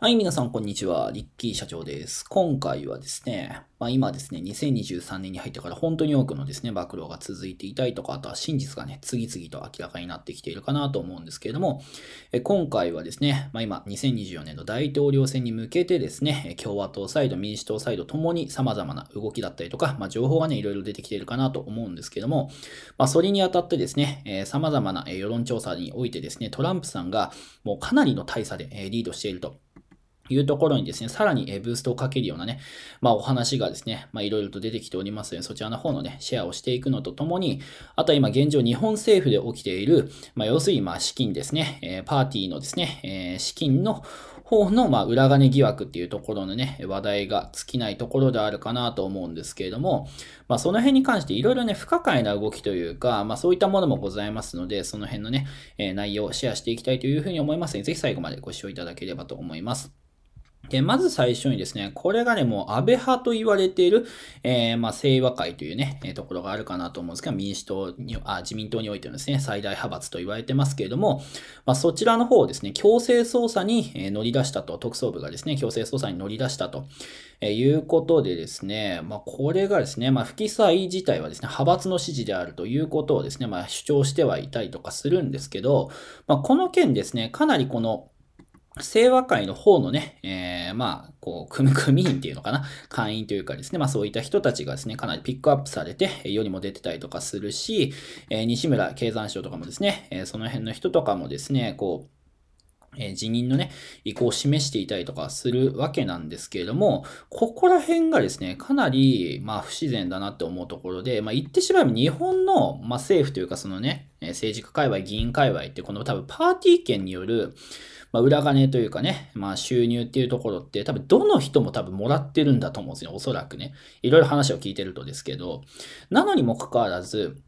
はい、皆さん、こんにちは。リッキー社長です。今回はですね、まあ、今ですね、2023年に入ってから本当に多くのですね、暴露が続いていたりとか、あとは真実がね、次々と明らかになってきているかなと思うんですけれども、え今回はですね、まあ、今、2024年の大統領選に向けてですね、共和党サイド、民主党サイドともに様々な動きだったりとか、まあ、情報がね、いろいろ出てきているかなと思うんですけれども、まあ、それにあたってですね、えー、様々な世論調査においてですね、トランプさんがもうかなりの大差でリードしていると。いうところにですね、さらにブーストをかけるようなね、まあお話がですね、まあいろいろと出てきておりますので、そちらの方のね、シェアをしていくのとともに、あとは今現状日本政府で起きている、まあ要するにまあ資金ですね、えパーティーのですね、え資金の方のま裏金疑惑っていうところのね、話題が尽きないところであるかなと思うんですけれども、まあその辺に関していろいろね、不可解な動きというか、まあそういったものもございますので、その辺のね、え内容をシェアしていきたいというふうに思いますので、ぜひ最後までご視聴いただければと思います。で、まず最初にですね、これがね、もう安倍派と言われている、えー、まあ、清和会というね、えー、ところがあるかなと思うんですけど、民主党に、あ、自民党においてのですね、最大派閥と言われてますけれども、まあ、そちらの方をですね、強制捜査に乗り出したと、特捜部がですね、強制捜査に乗り出したと、えいうことでですね、まあ、これがですね、まあ、不記載自体はですね、派閥の指示であるということをですね、まあ、主張してはいたりとかするんですけど、まあ、この件ですね、かなりこの、清和会の方のね、えー、まあ、こう、組 組員っていうのかな、会員というかですね、まあそういった人たちがですね、かなりピックアップされて、世にも出てたりとかするし、えー、西村経産省とかもですね、えー、その辺の人とかもですね、こう、え辞任のね、意向を示していたりとかするわけなんですけれども、ここら辺がですね、かなり、まあ、不自然だなって思うところで、まあ、言ってしまえば日本の、まあ、政府というか、そのね、政治家界隈、議員界隈って、この多分パーティー権による、まあ、裏金というかね、まあ、収入っていうところって、多分どの人も多分もらってるんだと思うんですよ、おそらくね。いろいろ話を聞いてるとですけど、なのにもかかわらず、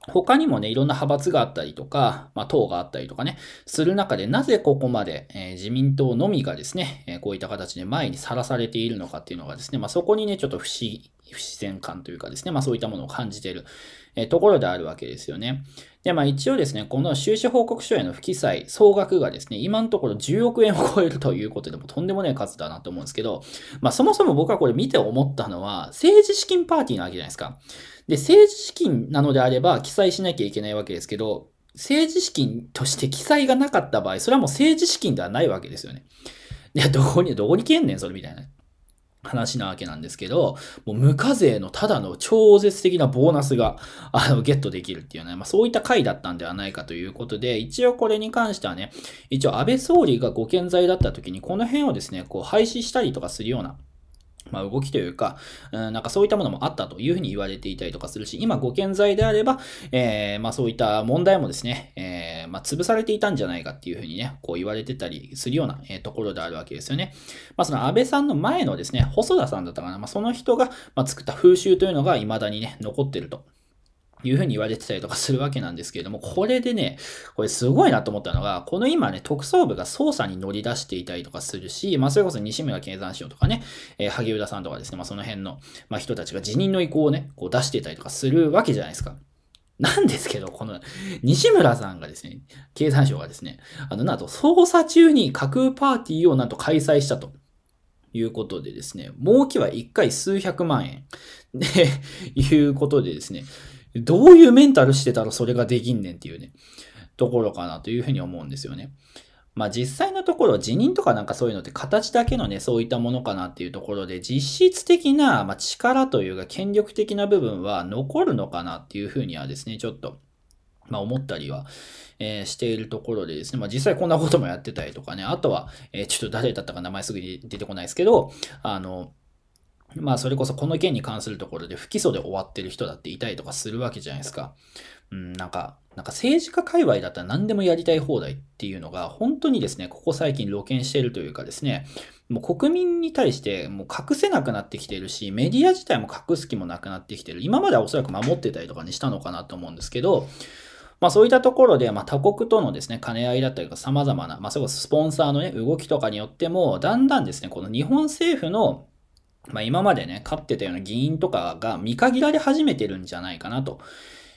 他にもね、いろんな派閥があったりとか、まあ、党があったりとかね、する中で、なぜここまで、えー、自民党のみがですね、こういった形で前にさらされているのかっていうのがですね、まあ、そこにね、ちょっと不思議、不自然感というかですね、まあそういったものを感じているところであるわけですよね。で、まあ一応ですね、この収支報告書への不記載、総額がですね、今のところ10億円を超えるということでもとんでもない数だなと思うんですけど、まあそもそも僕はこれ見て思ったのは、政治資金パーティーなわけじゃないですか。で、政治資金なのであれば記載しなきゃいけないわけですけど、政治資金として記載がなかった場合、それはもう政治資金ではないわけですよね。いや、どこに、どこに消えんねん、それみたいな話なわけなんですけど、もう無課税のただの超絶的なボーナスが、あの、ゲットできるっていうね、まあそういった回だったんではないかということで、一応これに関してはね、一応安倍総理がご健在だった時に、この辺をですね、こう廃止したりとかするような、まあ、動きというか、ん、なんかそういったものもあったというふうに言われていたりとかするし、今ご健在であれば、えー、まあそういった問題もですね、えー、まあ潰されていたんじゃないかっていうふうにね、こう言われてたりするような、えところであるわけですよね。まあその安倍さんの前のですね、細田さんだったかな、まあその人が、ま作った風習というのが未だにね、残ってると。いうふうに言われてたりとかするわけなんですけれども、これでね、これすごいなと思ったのが、この今ね、特捜部が捜査に乗り出していたりとかするし、まあ、それこそ西村経産省とかね、えー、萩生田さんとかですね、まあ、その辺の、まあ、人たちが辞任の意向をね、こう出していたりとかするわけじゃないですか。なんですけど、この、西村さんがですね、経産省がですね、あの、なんと、捜査中に架空パーティーをなんと開催したと。いうことでですね、儲けは1回数百万円。で、いうことでですね、どういうメンタルしてたらそれができんねんっていうね、ところかなというふうに思うんですよね。まあ実際のところ辞任とかなんかそういうのって形だけのね、そういったものかなっていうところで、実質的な、ま力というか権力的な部分は残るのかなっていうふうにはですね、ちょっと、まあ思ったりは、えー、しているところでですね、まあ実際こんなこともやってたりとかね、あとは、えー、ちょっと誰だったか名前すぐに出てこないですけど、あの、まあそれこそこの件に関するところで不起訴で終わってる人だっていたりとかするわけじゃないですか。うん、なんか、なんか政治家界隈だったら何でもやりたい放題っていうのが本当にですね、ここ最近露見しているというかですね、もう国民に対してもう隠せなくなってきているし、メディア自体も隠す気もなくなってきている。今まではおそらく守ってたりとかにしたのかなと思うんですけど、まあそういったところで、まあ他国とのですね、兼ね合いだったりとか様々な、まあそれこそスポンサーのね、動きとかによっても、だんだんですね、この日本政府のまあ、今までね、勝ってたような議員とかが見限られ始めてるんじゃないかなと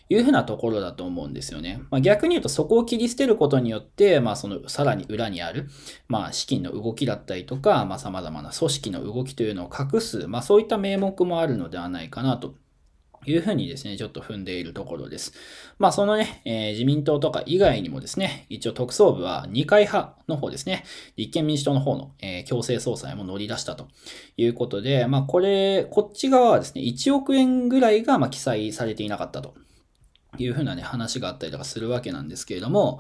いうふうなところだと思うんですよね。まあ、逆に言うとそこを切り捨てることによって、まあ、そのさらに裏にある、まあ、資金の動きだったりとか、まあ、様々な組織の動きというのを隠す、まあ、そういった名目もあるのではないかなというふうにですね、ちょっと踏んでいるところです。まあ、そのね、えー、自民党とか以外にもですね、一応特捜部は二階派の方ですね、立憲民主党の方の、えー、強制捜査へも乗り出したということで、まあ、これ、こっち側はですね、1億円ぐらいがま記載されていなかったというふうなね、話があったりとかするわけなんですけれども、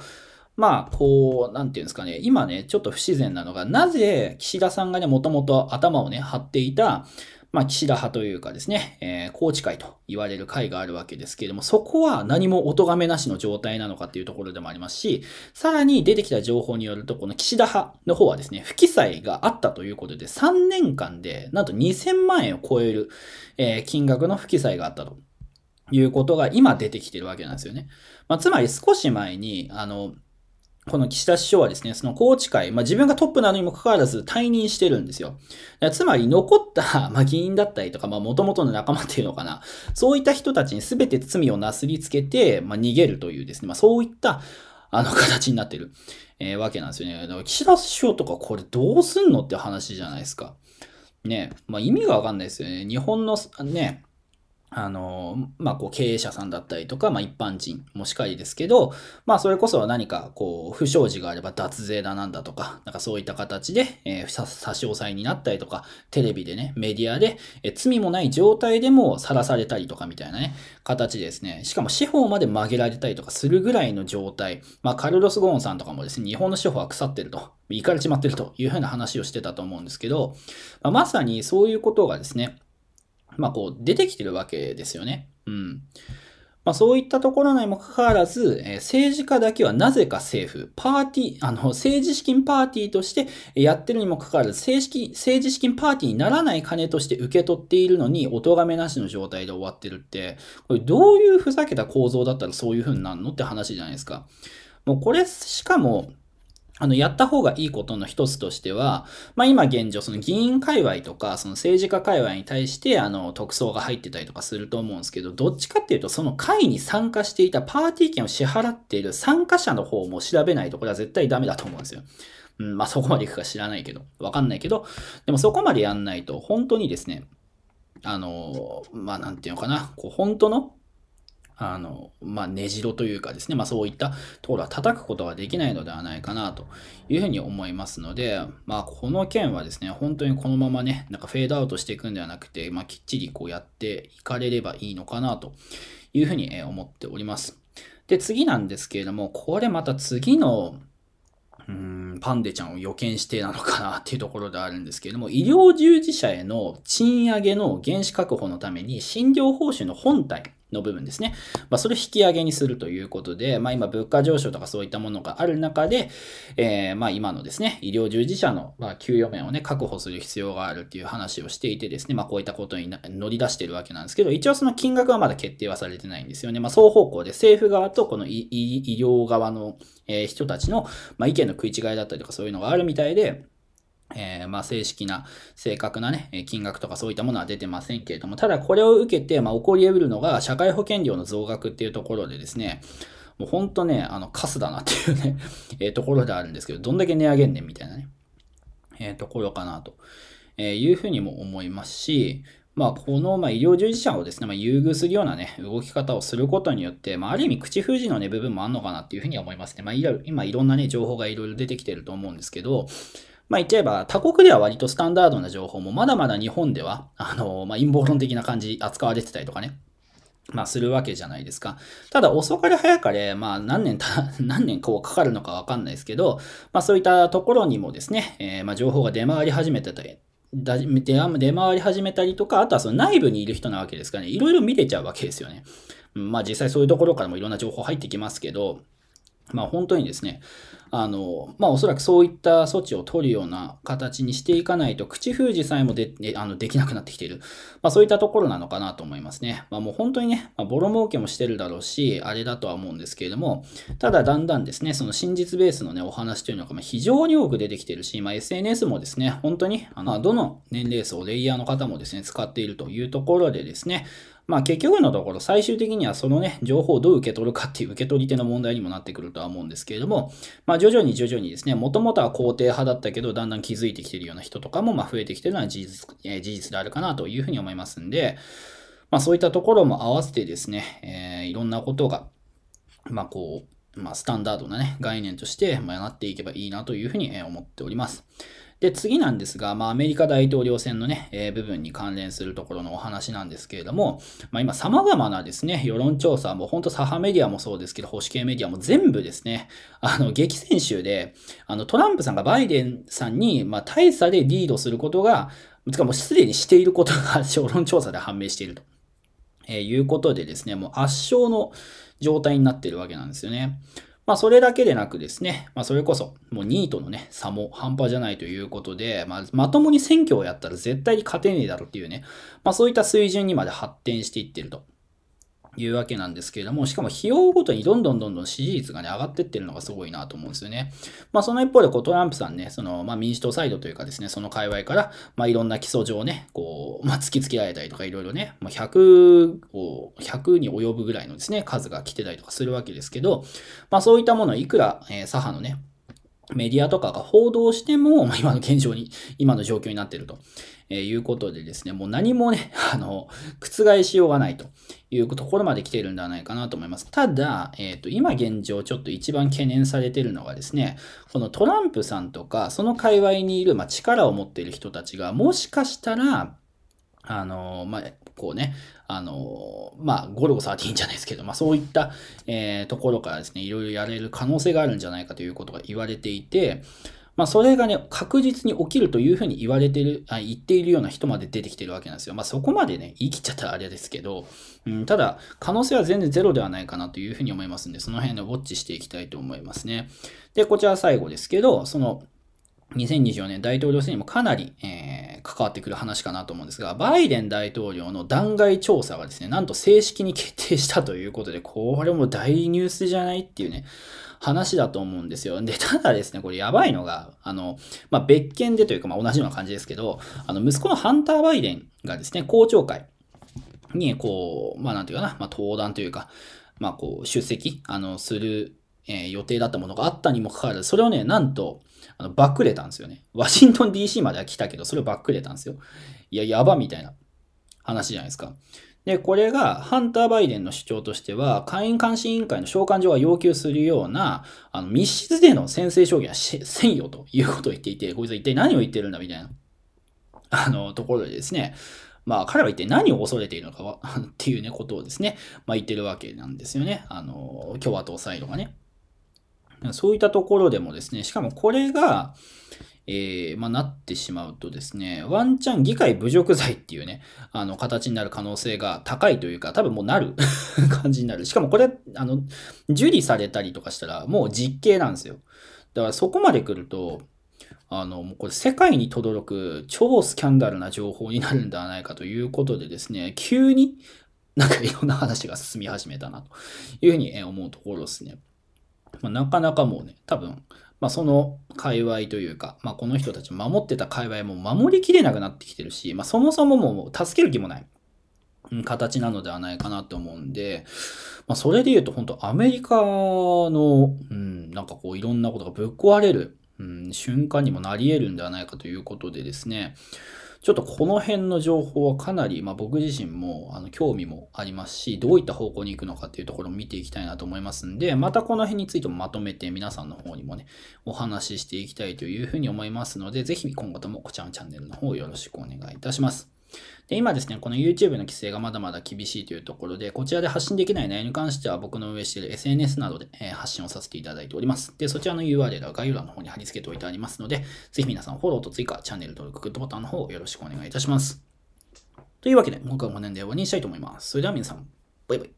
まあ、こう、なんていうんですかね、今ね、ちょっと不自然なのが、なぜ岸田さんがね、もともと頭をね、張っていた、まあ、岸田派というかですね、えー、高知会と言われる会があるわけですけれども、そこは何もお咎めなしの状態なのかっていうところでもありますし、さらに出てきた情報によると、この岸田派の方はですね、不記載があったということで、3年間でなんと2000万円を超える、えー、金額の不記載があったと。いうことが今出てきてるわけなんですよね。まあ、つまり少し前に、あの、この岸田首相はですね、その宏池会、まあ、自分がトップなのにもかかわらず退任してるんですよ。つまり残った、まあ、議員だったりとか、まあ、元々の仲間っていうのかな。そういった人たちに全て罪をなすりつけて、まあ、逃げるというですね、まあ、そういった、あの形になってる、えー、わけなんですよね。だから岸田首相とかこれどうすんのって話じゃないですか。ね、まあ、意味がわかんないですよね。日本の、ね、あの、まあ、こう、経営者さんだったりとか、まあ、一般人もしかりですけど、まあ、それこそ何か、こう、不祥事があれば脱税だなんだとか、なんかそういった形で、えー、差し押さえになったりとか、テレビでね、メディアで、えー、罪もない状態でもさらされたりとかみたいなね、形ですね。しかも、司法まで曲げられたりとかするぐらいの状態。まあ、カルロス・ゴーンさんとかもですね、日本の司法は腐ってると、いかれちまってるというふうな話をしてたと思うんですけど、まあ、まさにそういうことがですね、まあ、こう出てきてるわけですよね。うん。まあ、そういったところにもかかわらず、えー、政治家だけはなぜか政府、パーティー、あの、政治資金パーティーとしてやってるにもかかわらず、正式、政治資金パーティーにならない金として受け取っているのに、お咎めなしの状態で終わってるって、これどういうふざけた構造だったらそういうふうになるのって話じゃないですか。もうこれ、しかも、あの、やった方がいいことの一つとしては、まあ今現状、その議員界隈とか、その政治家界隈に対して、あの、特捜が入ってたりとかすると思うんですけど、どっちかっていうと、その会に参加していたパーティー券を支払っている参加者の方も調べないと、これは絶対ダメだと思うんですよ。うん、まあそこまでいくか知らないけど、わかんないけど、でもそこまでやんないと、本当にですね、あの、まあなんていうのかな、こう、本当のあの、まあ、じろというかですね、まあ、そういったところは叩くことができないのではないかなというふうに思いますので、まあ、この件はですね、本当にこのままね、なんかフェードアウトしていくんではなくて、まあ、きっちりこうやっていかれればいいのかなというふうに思っております。で、次なんですけれども、これまた次の、うん、パンデちゃんを予見してなのかなっていうところであるんですけれども、医療従事者への賃上げの原資確保のために診療報酬の本体、の部分ですね。まあ、それ引き上げにするということで、まあ、今、物価上昇とかそういったものがある中で、えー、まあ、今のですね、医療従事者の、ま給与面をね、確保する必要があるっていう話をしていてですね、まこういったことに乗り出してるわけなんですけど、一応その金額はまだ決定はされてないんですよね。ま双方向で政府側とこの医療側の人たちの、ま意見の食い違いだったりとかそういうのがあるみたいで、えー、まあ正式な正確なね、金額とかそういったものは出てませんけれども、ただこれを受けて、まあ起こり得るのが社会保険料の増額っていうところでですね、もう本当ね、あの、カスだなっていうねえところであるんですけど、どんだけ値上げんねんみたいなね、えー、ところかなと、えいうふうにも思いますし、まあ、この、まあ、医療従事者をですね、まあ、優遇するようなね、動き方をすることによって、まあ、ある意味、口封じのね、部分もあるのかなっていうふうには思いますね。まあ、今、いろんなね、情報がいろいろ出てきてると思うんですけど、まあ言っちゃえば他国では割とスタンダードな情報もまだまだ日本では、あの、まあ、陰謀論的な感じ扱われてたりとかね。まあするわけじゃないですか。ただ遅かれ早かれ、まあ何年た、何年こうかかるのかわかんないですけど、まあそういったところにもですね、えー、まあ情報が出回り始めてたり、出回り始めたりとか、あとはその内部にいる人なわけですからね、いろいろ見れちゃうわけですよね。まあ実際そういうところからもいろんな情報入ってきますけど、まあ、本当にですね、あのまあ、おそらくそういった措置を取るような形にしていかないと、口封じさえもであのできなくなってきている、まあ、そういったところなのかなと思いますね。まあ、もう本当にね、まあ、ボロ儲けもしてるだろうし、あれだとは思うんですけれども、ただだんだんですね、その真実ベースの、ね、お話というのが非常に多く出てきているし、まあ、SNS もですね、本当にあのどの年齢層、レイヤーの方もですね、使っているというところでですね、まあ結局のところ最終的にはそのね、情報をどう受け取るかっていう受け取り手の問題にもなってくるとは思うんですけれども、まあ徐々に徐々にですね、もともとは肯定派だったけど、だんだん気づいてきてるような人とかもまあ増えてきてるのは事実、え事実であるかなというふうに思いますんで、まあそういったところも合わせてですね、えー、いろんなことが、まあこう、まあスタンダードなね、概念として、まあ、なっていけばいいなというふうに思っております。で、次なんですが、まあ、アメリカ大統領選のね、えー、部分に関連するところのお話なんですけれども、まあ、今、様々なですね、世論調査も、本当左派メディアもそうですけど、保守系メディアも全部ですね、あの、激戦州で、あの、トランプさんがバイデンさんに、まあ、大差でリードすることが、つかもうすでにしていることが、世論調査で判明していると。えー、いうことでですね、もう圧勝の状態になっているわけなんですよね。まあそれだけでなくですね、まあそれこそもう2位とのね、差も半端じゃないということで、まあまともに選挙をやったら絶対に勝てねえだろっていうね、まあそういった水準にまで発展していってると。いうわけなんですけれども、しかも費用ごとにどんどんどんどん支持率がね、上がってってるのがすごいなと思うんですよね。まあその一方で、こう、トランプさんね、その、まあ民主党サイドというかですね、その界隈から、まあいろんな基礎上ね、こう、まあ突きつけられたりとかいろいろね、まあ100を、100に及ぶぐらいのですね、数が来てたりとかするわけですけど、まあそういったものをいくら、えー、左派のね、メディアとかが報道しても、まあ、今の現状に、今の状況になっているとえー、いうことでですね、もう何もね、あの、覆しようがないというところまで来ているんではないかなと思います。ただ、えっ、ー、と、今現状ちょっと一番懸念されているのがですね、このトランプさんとか、その界隈にいる、まあ、力を持っている人たちが、もしかしたら、あの、まあ、こうね、あの、まあ、ゴルゴ13じゃないですけど、まあ、そういった、えー、ところからですね、いろいろやれる可能性があるんじゃないかということが言われていて、まあ、それがね、確実に起きるというふうに言われてる、あ言っているような人まで出てきてるわけなんですよ。まあ、そこまでね、言い切っちゃったらあれですけど、うん、ただ、可能性は全然ゼロではないかなというふうに思いますんで、その辺でウォッチしていきたいと思いますね。で、こちら最後ですけど、その、2024年大統領選にもかなり、えー、関わってくる話かなと思うんですが、バイデン大統領の弾劾調査がですね、なんと正式に決定したということで、これも大ニュースじゃないっていうね、話だと思うんですよ。で、ただですね、これやばいのが、あの、まあ、別件でというか、まあ、同じような感じですけど、あの、息子のハンター・バイデンがですね、公聴会に、こう、まあ、なんていうかな、まあ、登壇というか、まあ、こう、出席、あの、するえー、予定だったものがあったにもかかわらず、それをね、なんと、あのバックれたんですよね。ワシントン DC までは来たけど、それをバックれたんですよ。いや、やばみたいな話じゃないですか。で、これが、ハンター・バイデンの主張としては、会員監視委員会の召喚状が要求するような、あの密室での先制将棋はせんよということを言っていて、こいつは一体何を言ってるんだみたいな、あの、ところでですね、まあ、彼は一体何を恐れているのかはっていうね、ことをですね、まあ、言ってるわけなんですよね。あの、共和党サイドがね。そういったところでもですね、しかもこれが、えー、まあ、なってしまうとですね、ワンチャン議会侮辱罪っていうね、あの、形になる可能性が高いというか、多分もうなる 感じになる。しかもこれ、あの、受理されたりとかしたら、もう実刑なんですよ。だからそこまで来ると、あの、もうこれ世界に轟く超スキャンダルな情報になるんではないかということでですね、急になんかいろんな話が進み始めたなというふうに思うところですね。まあ、なかなかもうね、多分、まあ、その界隈というか、まあ、この人たち守ってた界隈も守りきれなくなってきてるし、まあ、そもそももう助ける気もない形なのではないかなと思うんで、まあ、それで言うと本当アメリカの、うん、なんかこういろんなことがぶっ壊れる、うん、瞬間にもなり得るんではないかということでですね、ちょっとこの辺の情報はかなり、まあ、僕自身もあの興味もありますし、どういった方向に行くのかっていうところを見ていきたいなと思いますんで、またこの辺についてもまとめて皆さんの方にもね、お話ししていきたいというふうに思いますので、ぜひ今後ともこちらのチャンネルの方よろしくお願いいたします。で今ですね、この YouTube の規制がまだまだ厳しいというところで、こちらで発信できない内容に関しては僕の運営している SNS などで発信をさせていただいております。で、そちらの URL は概要欄の方に貼り付けておいてありますので、ぜひ皆さんフォローと追加、チャンネル登録、グッドボタンの方よろしくお願いいたします。というわけで、僕はこの辺で終わりにしたいと思います。それでは皆さん、バイバイ。